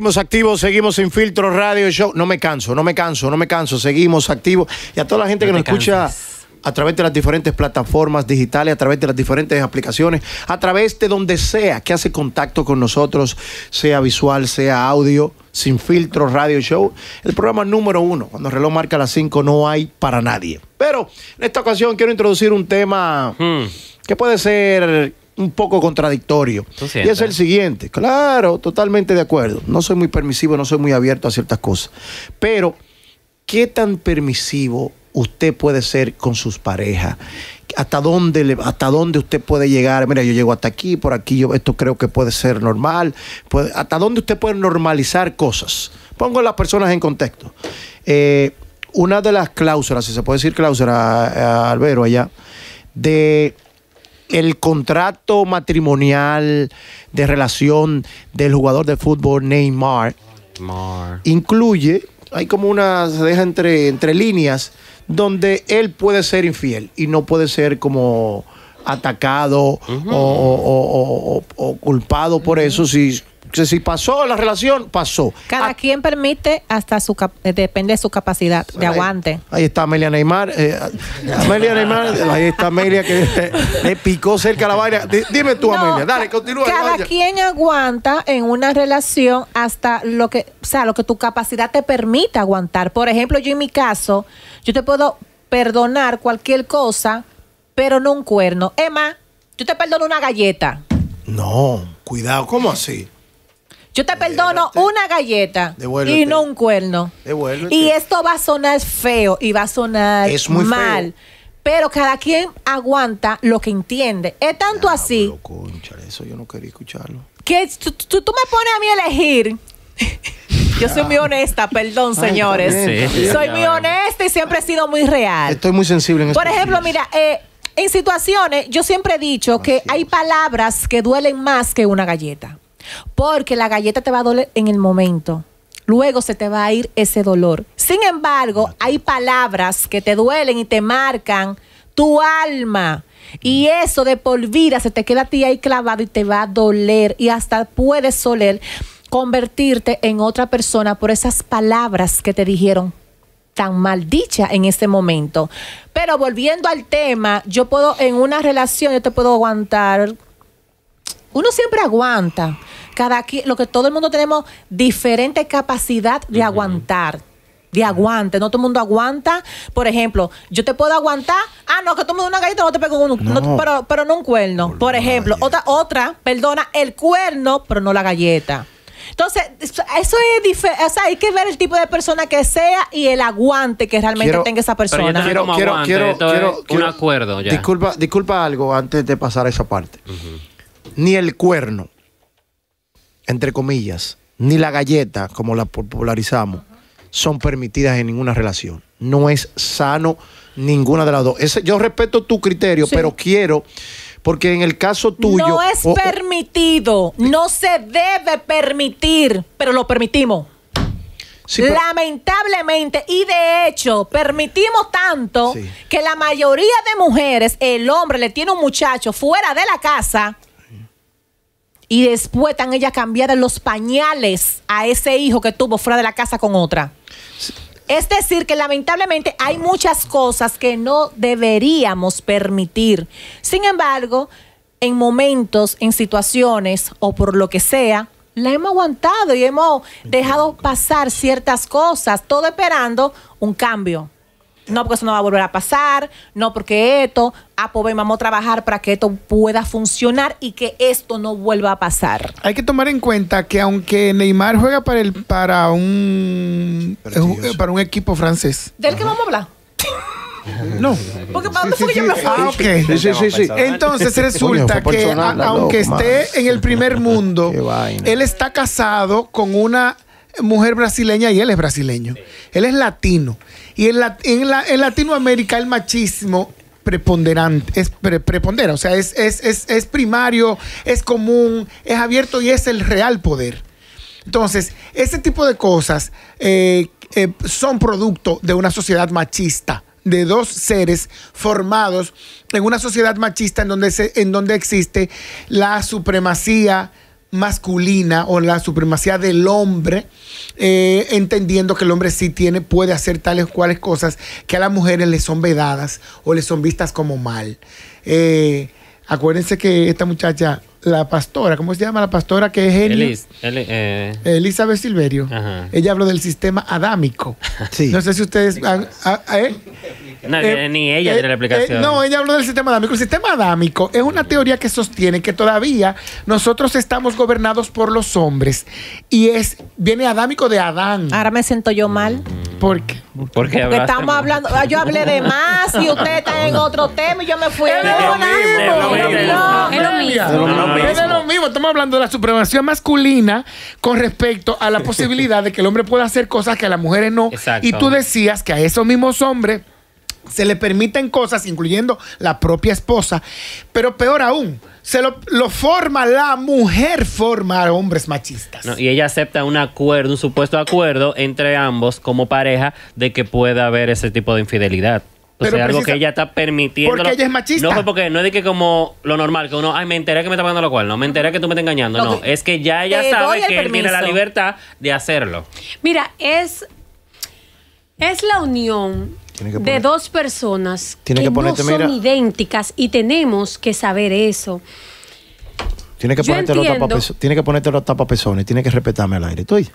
Seguimos activos, seguimos sin filtro, radio show. No me canso, no me canso, no me canso. Seguimos activos. Y a toda la gente que nos escucha a través de las diferentes plataformas digitales, a través de las diferentes aplicaciones, a través de donde sea que hace contacto con nosotros, sea visual, sea audio, sin filtro, radio show. El programa número uno. Cuando el reloj marca las cinco, no hay para nadie. Pero en esta ocasión quiero introducir un tema hmm. que puede ser un poco contradictorio. Y es el siguiente. Claro, totalmente de acuerdo. No soy muy permisivo, no soy muy abierto a ciertas cosas. Pero, ¿qué tan permisivo usted puede ser con sus parejas? ¿Hasta dónde, hasta usted puede llegar? Mira, yo llego hasta aquí, por aquí, yo esto creo que puede ser normal. ¿Hasta dónde usted puede normalizar cosas? Pongo las personas en contexto. Eh, una de las cláusulas, si se puede decir cláusula, eh, Albero, allá, de el contrato matrimonial de relación del jugador de fútbol Neymar, incluye, hay como una, se deja entre, entre líneas, donde él puede ser infiel y no puede ser como atacado o, culpado por eso si si pasó la relación, pasó. Cada ah, quien permite hasta su eh, depende de su capacidad de aguante. Ahí, está Amelia Neymar. Eh, Amelia Neymar, ahí está Amelia que eh, le picó cerca la vaina. Dime tú, Amelia, dale, continúa. Cada quien aguanta en una relación hasta lo que, sea, lo que tu capacidad te permita aguantar. Por ejemplo, yo en mi caso, yo te puedo perdonar cualquier cosa, pero no un cuerno. Emma, yo te perdono una galleta. No, cuidado, ¿cómo así? Yo te perdono una galleta y no un cuerno. Y esto va a sonar feo y va a sonar mal. Pero cada quien aguanta lo que entiende. Es tanto así. eso yo no quería escucharlo. Que tú, me pones a mí a elegir. Yo soy muy honesta, perdón, señores. soy muy honesta y siempre he sido muy real. Estoy muy sensible en Por ejemplo, mira, eh, en situaciones, yo siempre he dicho que hay palabras que duelen más que una galleta. Porque la galleta te va a doler en el momento. Luego se te va a ir ese dolor. Sin embargo, hay palabras que te duelen y te marcan tu alma. Y mm. eso de por vida se te queda a ti ahí clavado y te va a doler y hasta puedes soler convertirte en otra persona por esas palabras que te dijeron tan maldicha en ese momento. Pero volviendo al tema, yo puedo en una relación, yo te puedo aguantar. Uno siempre aguanta cada quien, lo que todo el mundo tenemos diferente capacidad de aguantar de aguante. No todo el mundo aguanta. Por ejemplo, yo te puedo aguantar. Ah, no, que tú me das una galleta no te pego un, pero, no un cuerno. Por, ejemplo, otra, otra, perdona, el cuerno, pero no la galleta. Entonces, eso es diferente. O sea, hay que ver el tipo de persona que sea y el aguante que realmente tenga esa persona. Quiero, quiero, un acuerdo ya. Disculpa, disculpa algo antes de pasar a esa parte. Ni el cuerno, entre comillas, ni la galleta, como la popularizamos, son permitidas en ninguna relación. No es sano ninguna de las dos. yo respeto tu criterio, pero quiero porque en el caso tuyo. No es permitido, no se debe permitir, pero lo permitimos. Lamentablemente, y de hecho, permitimos tanto que la mayoría de mujeres, el hombre le tiene un muchacho fuera de la casa y después están ella cambiada los pañales a ese hijo que tuvo fuera de la casa con otra. Es decir, que lamentablemente hay muchas cosas que no deberíamos permitir. Sin embargo, en momentos, en situaciones o por lo que sea, la hemos aguantado y hemos dejado pasar ciertas cosas, todo esperando un cambio no porque eso no va a volver a pasar, no porque esto, ah, vamos a trabajar para que esto pueda funcionar y que esto no vuelva a pasar. Hay que tomar en cuenta que aunque Neymar juega para el para un eh, para un equipo francés. ¿Del que vamos a hablar? No. Porque ¿para fue que yo me Ah, ok. Entonces resulta que aunque esté en el primer mundo, él está casado con una mujer brasileña y él es brasileño. Él es latino. Y en, la, en, Latinoamérica el machismo preponderante, es preponderante. o sea, es, primario, es común, es abierto y es el real poder. Entonces, ese tipo de cosas eh, eh, son producto de una sociedad machista, de dos seres formados en una sociedad machista en donde, en donde existe la supremacía masculina o la supremacía del hombre, eh, entendiendo que el hombre sí tiene, puede hacer tales cuales cosas que a las mujeres les son vedadas o les son vistas como mal. Eh, Acuérdense que esta muchacha, la pastora, ¿cómo se llama la pastora que es eh. Elizabeth Silverio. Ella habló del sistema adámico. No sé si ustedes han... Ah, ah, ¿eh? No, eh, ni ella tiene la explicación. no, ella habló del sistema adámico. El sistema adámico es una teoría que sostiene que todavía nosotros estamos gobernados por los hombres. Y es, viene adámico de Adán. Ahora me siento yo mal. ¿Por qué? Porque, Porque estamos hablando. Ah, yo hablé de más y usted está en otro tema y yo me fui a lo mismo. Es lo mismo. Es lo mismo. Estamos hablando de la supremacía masculina con respecto a la posibilidad de que el hombre pueda hacer cosas que a las mujeres no. Y tú decías que a esos mismos hombres se le permiten cosas, incluyendo la propia esposa, pero peor aún, se lo, forma la mujer, forma a hombres machistas. y ella acepta un acuerdo, un supuesto acuerdo entre ambos como pareja de que pueda haber ese tipo de infidelidad. O sea, algo que ella está permitiendo. Porque ella es machista. No porque no es de que como lo normal, que uno, ay, me enteré que me está pagando lo cual, no, me enteré que tú me estás engañando. No, es que ya ella sabe que tiene la libertad de hacerlo. Mira, es, es la unión de dos personas que, son idénticas y tenemos que saber eso. Tiene que, ponerte los tapapezones, tiene que tiene que respetarme al aire. Estoy.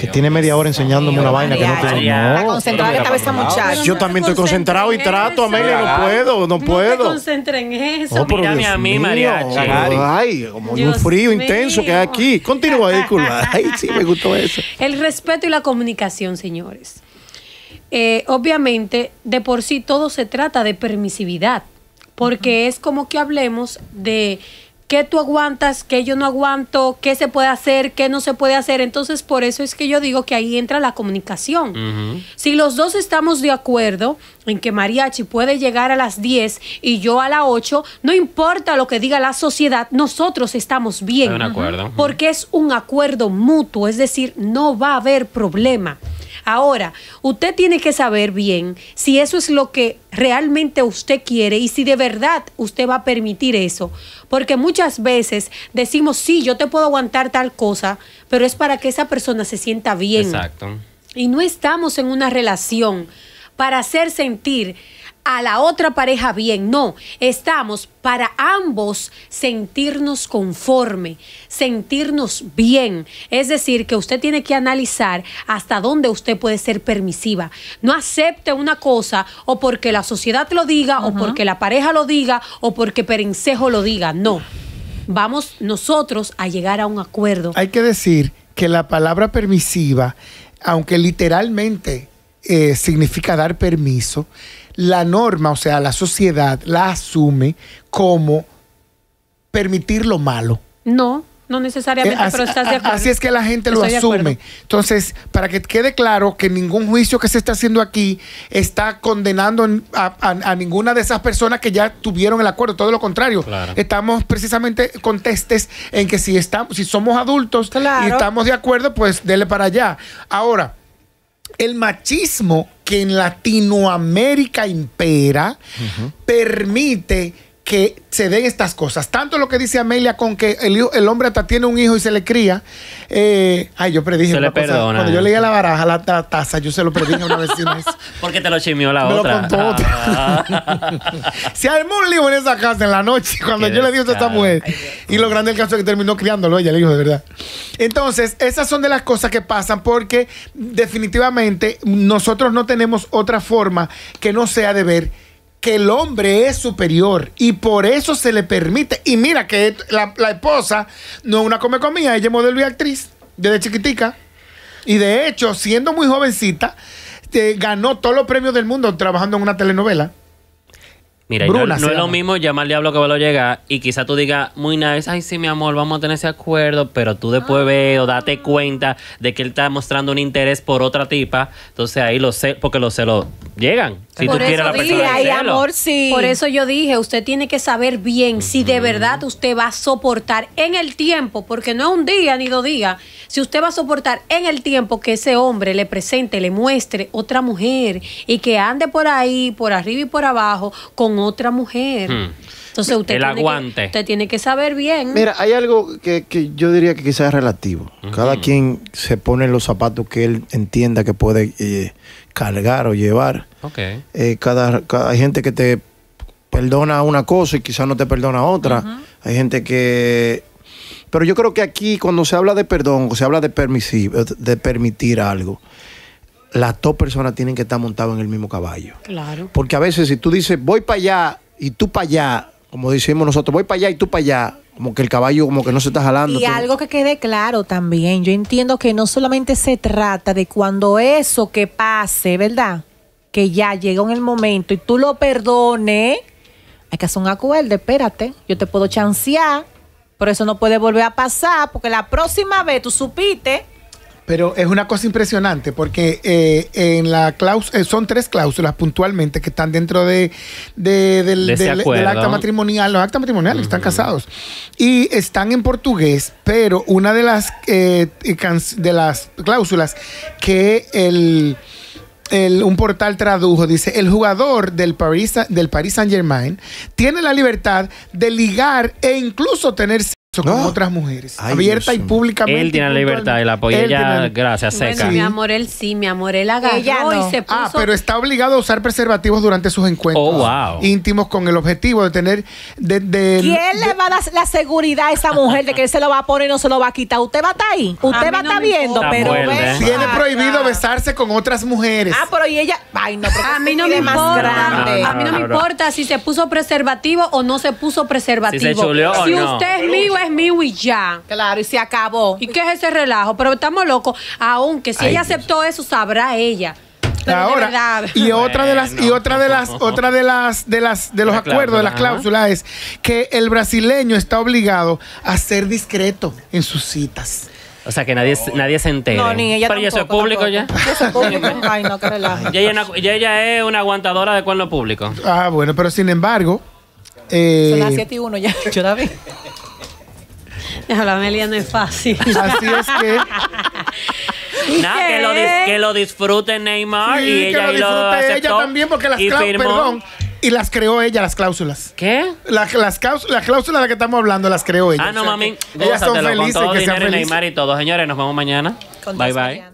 que tiene media hora enseñándome una vaina que no tengo. Yo también estoy concentrado y trato, Amelia, no puedo, no puedo. No en eso. a mí, mariachi. Ay, como un frío intenso que hay aquí. Continúa, Ay, sí, me gustó eso. El respeto y la comunicación, señores. Eh, obviamente de por sí todo se trata de permisividad, porque es como que hablemos de qué tú aguantas, qué yo no aguanto, qué se puede hacer, qué no se puede hacer. Entonces, por eso es que yo digo que ahí entra la comunicación. Si los dos estamos de acuerdo en que Mariachi puede llegar a las 10 y yo a las 8, no importa lo que diga la sociedad, nosotros estamos bien. acuerdo. Porque es un acuerdo mutuo, es decir, no va a haber problema. Ahora, usted tiene que saber bien si eso es lo que realmente usted quiere y si de verdad usted va a permitir eso. Porque muchas veces decimos, sí, yo te puedo aguantar tal cosa, pero es para que esa persona se sienta bien. Exacto. Y no estamos en una relación para hacer sentir a la otra pareja bien, no, estamos para ambos sentirnos conforme, sentirnos bien. Es decir, que usted tiene que analizar hasta dónde usted puede ser permisiva. No acepte una cosa o porque la sociedad lo diga, o porque la pareja lo diga, o porque Perencejo lo diga, no. Vamos nosotros a llegar a un acuerdo. Hay que decir que la palabra permisiva, aunque literalmente eh, significa dar permiso, la norma, o sea, la sociedad la asume como permitir lo malo. No, no necesariamente, eh, así, pero estás de acuerdo. Así es que la gente lo asume. Entonces, para que quede claro que ningún juicio que se está haciendo aquí está condenando a, ninguna de esas personas que ya tuvieron el acuerdo, todo lo contrario. Estamos precisamente contestes en que si estamos, si somos adultos y estamos de acuerdo, pues dele para allá. Ahora, el machismo que en Latinoamérica impera permite que se den estas cosas. Tanto lo que dice Amelia con que el, hombre hasta tiene un hijo y se le cría. Eh, ay, yo predije. Se una le cosa, perdona. Cuando yo leía la baraja, la, taza, yo se lo predije y una vecina. Porque te lo chimió la otra. se armó ah. un lío en esa casa en la noche cuando yo le di a esta mujer. y lo grande del caso es que terminó criándolo ella, el hijo, de verdad. Entonces, esas son de las cosas que pasan porque definitivamente nosotros no tenemos otra forma que no sea de ver que el hombre es superior y por eso se le permite. Y mira que la, esposa no es una come comida, ella es modelo y actriz desde chiquitica. Y de hecho, siendo muy jovencita, eh, ganó todos los premios del mundo trabajando en una telenovela. Mira, no, es lo mismo llamar al diablo que va a llegar y quizá tú digas, muy nice, ay sí, mi amor, vamos a tener ese acuerdo, pero tú después ah. veo o date cuenta de que él está mostrando un interés por otra tipa, entonces ahí lo sé porque los celos llegan por eso Por eso yo dije, usted tiene que saber bien si de verdad usted va a soportar en el tiempo, porque no es un día ni dos días, si usted va a soportar en el tiempo que ese hombre le presente, le muestre otra mujer y que ande por ahí, por arriba y por abajo con otra mujer. Hmm. Entonces usted, tiene Que, usted tiene que saber bien. Mira, hay algo que, yo diría que quizás es relativo. Cada quien se pone los zapatos que él entienda que puede eh, cargar o llevar. Eh, cada, hay gente que te perdona una cosa y quizás no te perdona otra. Hay gente que... Pero yo creo que aquí cuando se habla de perdón se habla de, de permitir algo, las dos personas tienen que estar montadas en el mismo caballo. Claro. Porque a veces si tú dices voy para allá y tú para allá, como decimos nosotros, voy para allá y tú para allá, como que el caballo como que no se está jalando. Y algo que quede claro también, yo entiendo que no solamente se trata de cuando eso que pase, ¿verdad? Que ya llega en el momento y tú lo perdones, hay que hacer un acuerdo, espérate, yo te puedo chancear, pero eso no puede volver a pasar porque la próxima vez tú supiste pero es una cosa impresionante porque eh, en la cláusula, eh, son tres cláusulas puntualmente que están dentro de, del, acta matrimonial, los actas matrimoniales, están casados. Y están en portugués, pero una de las, eh, de las cláusulas que el... un portal tradujo, dice, el jugador del Paris, del Paris Saint Germain tiene la libertad de ligar e incluso tener con otras mujeres. abierta y públicamente. Él tiene la libertad, y la apoya ella, gracias, seca. Mi amor, él sí, mi amor, él agarró y se ah, puso. Ah, pero está obligado a usar preservativos durante sus encuentros oh, íntimos con el objetivo de tener. De, ¿Quién le va a dar la seguridad a esa mujer de que él se lo va a poner y no se lo va a quitar? Usted va a estar ahí, usted va a estar viendo, pero. es Tiene ah, prohibido besarse con otras mujeres. Ah, pero y ella. a mí no me importa. a mí no me importa si se puso preservativo o no se puso preservativo. si usted es mío, es mío y ya. Claro, y se acabó. ¿Y qué es ese relajo? Pero estamos locos, aunque si ella aceptó eso, sabrá ella. Pero ahora y otra de las y otra de las otra de las de las de los acuerdos de las cláusulas es que el brasileño está obligado a ser discreto en sus citas o sea, que nadie, nadie se entere. Pero público ya. Yo soy público. Ay, no, que relajo. Y ella, es una aguantadora de cuerno público. Ah, bueno, pero sin embargo... Son eh, las 7 y 1 ya. Yo La Amelia no es fácil. Así es que. que, lo que, lo disfrute Neymar y ella que lo, disfrute ella también porque las cláusulas, perdón, y las creó ella las cláusulas. ¿Qué? La, las cláusulas, cláusula de las que estamos hablando las creó ella. Ah, no, mami. Ellas son felices con todo que sean Neymar y todos señores, nos vemos mañana. bye bye.